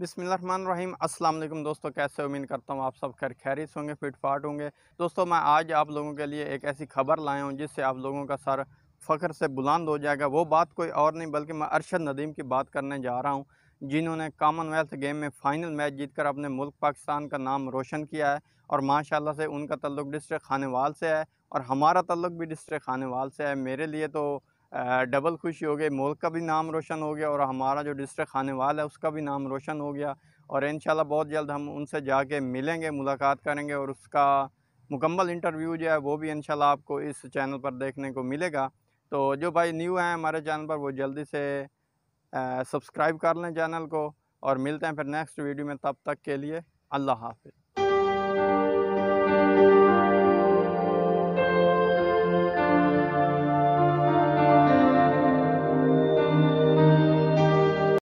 बिसमीम अल्लाम दोस्तों कैसे उम्मीद करता हूँ आप सब खैर खैरिस होंगे फिटफाट होंगे दोस्तों मैं आज आप लोगों के लिए एक ऐसी खबर लाया हूँ जिससे आप लोगों का सर फ़ख्र से बुलंद हो जाएगा वो बात कोई और नहीं बल्कि मैं अरशद नदीम की बात करने जा रहा हूँ जिन्होंने कामनवेल्थ गेम में फ़ाइनल मैच जीतकर अपने मुल्क पाकिस्तान का नाम रोशन किया है और माशाला से उनका तल्लु डिस्ट्रिक्ट खानवाल से है और हमारा तल्लु भी डिस्ट्रिक्ट खानवाल से है मेरे लिए तो डबल खुशी हो गई मुल्क का भी नाम रोशन हो गया और हमारा जो डिस्ट्रिक्ट खाने वाला है उसका भी नाम रोशन हो गया और इन बहुत जल्द हम उनसे जाके मिलेंगे मुलाकात करेंगे और उसका मुकम्मल इंटरव्यू जो है वो भी इन आपको इस चैनल पर देखने को मिलेगा तो जो भाई न्यू हैं हमारे चैनल पर वो जल्दी से सब्सक्राइब कर लें चैनल को और मिलते हैं फिर नेक्स्ट वीडियो में तब तक के लिए अल्लाह हाफिज़